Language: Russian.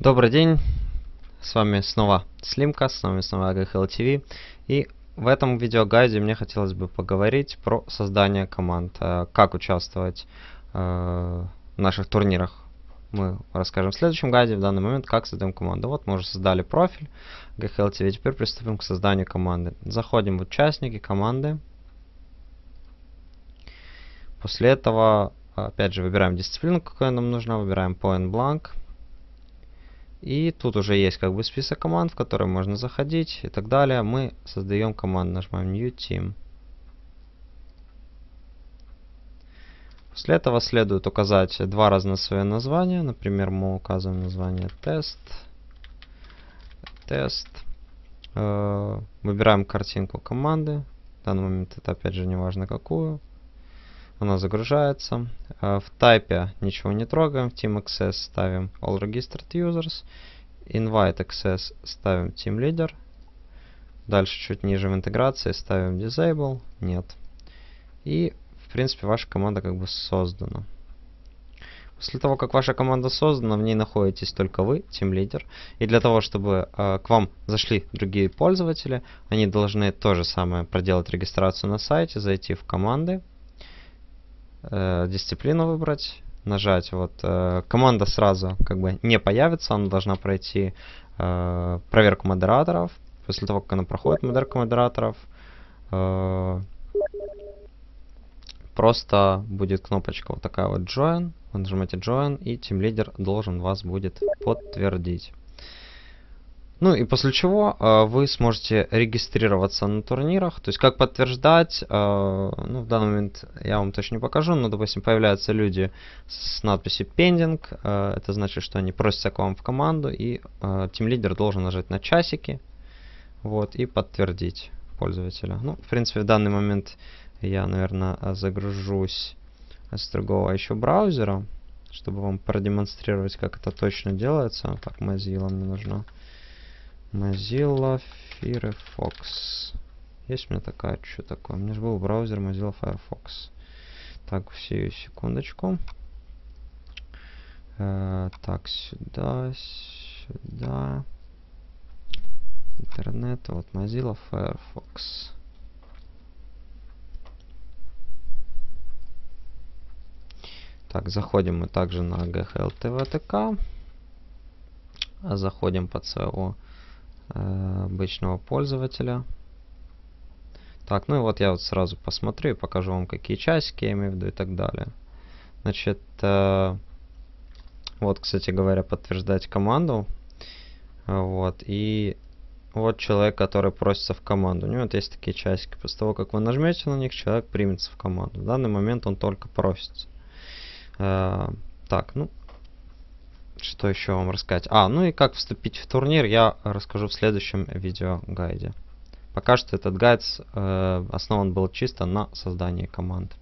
Добрый день, с вами снова Слимка, с вами снова AgriHell TV. И в этом видеогайде мне хотелось бы поговорить про создание команд, а как участвовать э, в наших турнирах. Мы расскажем в следующем гайде, в данный момент, как создаем команду. Вот мы уже создали профиль AgriHell TV, теперь приступим к созданию команды. Заходим в участники, команды. После этого, опять же, выбираем дисциплину, какая нам нужна, выбираем Point Blank и тут уже есть как бы список команд, в которые можно заходить и так далее. Мы создаем команду, нажимаем New Team. После этого следует указать два разных свои названия. Например, мы указываем название тест. Тест. Э, выбираем картинку команды. В данный момент это опять же не важно какую. Она загружается. Э, в тайпе ничего не трогаем. В Team Access ставим All Registered Users. Invite Access ставим Team Leader. Дальше чуть ниже в интеграции ставим Disable. Нет. И, в принципе, ваша команда как бы создана. После того, как ваша команда создана, в ней находитесь только вы, Team Leader. И для того, чтобы э, к вам зашли другие пользователи, они должны то же самое проделать регистрацию на сайте, зайти в команды, э, дисциплину выбрать, нажать. Вот э, команда сразу как бы не появится, она должна пройти э, проверку модераторов. После того, как она проходит проверку модераторов, э, просто будет кнопочка вот такая вот Join. Вы нажимаете Join, и Team лидер должен вас будет подтвердить. Ну и после чего э, вы сможете регистрироваться на турнирах, то есть как подтверждать, э, ну в данный момент я вам точно не покажу, но допустим появляются люди с надписью pending, э, это значит, что они просятся к вам в команду и э, лидер должен нажать на часики, вот, и подтвердить пользователя. Ну, в принципе, в данный момент я, наверное, загружусь с другого еще браузера, чтобы вам продемонстрировать, как это точно делается. Так, Mozilla мне нужно. Mozilla Firefox. Есть у меня такая, что такое? У меня же был браузер Mozilla Firefox. Так, все, секундочку. Э, так, сюда, сюда. Интернет, вот Mozilla Firefox. Так, заходим мы также на GHL ТВТК. А заходим под своего Э, обычного пользователя. Так, ну и вот я вот сразу посмотрю и покажу вам, какие часики я имею в виду и так далее. Значит, э, вот, кстати говоря, подтверждать команду. Вот, и вот человек, который просится в команду. У него вот есть такие часики. После того, как вы нажмете на них, человек примется в команду. В данный момент он только просится. Э, так, ну, что еще вам рассказать? А, ну и как вступить в турнир, я расскажу в следующем видео гайде. Пока что этот гайд э, основан был чисто на создании команд.